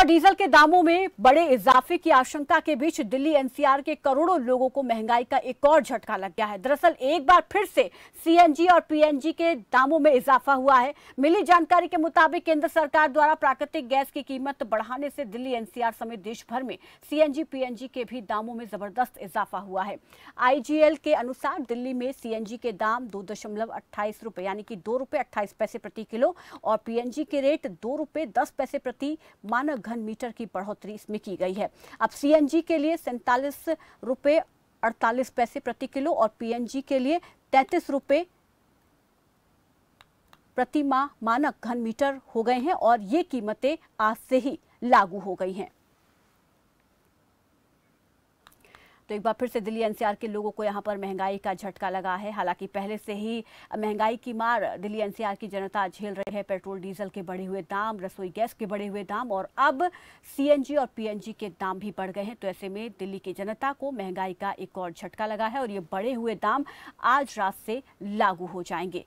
और डीजल के दामों में बड़े इजाफे की आशंका के बीच दिल्ली एनसीआर के करोड़ों लोगों को महंगाई का एक और झटका लग गया है दरअसल एक बार फिर से सीएनजी और पीएनजी के दामों में इजाफा हुआ है मिली जानकारी के मुताबिक केंद्र सरकार द्वारा प्राकृतिक गैस की कीमत बढ़ाने से दिल्ली एनसीआर समेत देश भर में सीएनजी पीएनजी के भी दामों में जबरदस्त इजाफा हुआ है आईजीएल के अनुसार दिल्ली में सीएनजी के दाम दो दशमलव अट्ठाईस रुपए यानी कि दो रुपए अट्ठाईस पैसे प्रति किलो और पीएनजी के रेट दो रुपए दस पैसे प्रति मानक घन मीटर की बढ़ोतरी इसमें की गई है अब सीएनजी के लिए सैंतालीस रुपये अड़तालीस पैसे प्रति किलो और पीएनजी के लिए तैंतीस रुपये प्रति माह मानक घन मीटर हो गए हैं और ये कीमतें आज से ही लागू हो गई हैं तो एक बार फिर से दिल्ली एनसीआर के लोगों को यहाँ पर महंगाई का झटका लगा है हालांकि पहले से ही महंगाई की मार दिल्ली एनसीआर की जनता झेल रही है पेट्रोल डीजल के बढ़े हुए दाम रसोई गैस के बढ़े हुए दाम और अब सीएनजी और पीएनजी के दाम भी बढ़ गए हैं तो ऐसे में दिल्ली की जनता को महंगाई का एक और झटका लगा है और ये बढ़े हुए दाम आज रात से लागू हो जाएंगे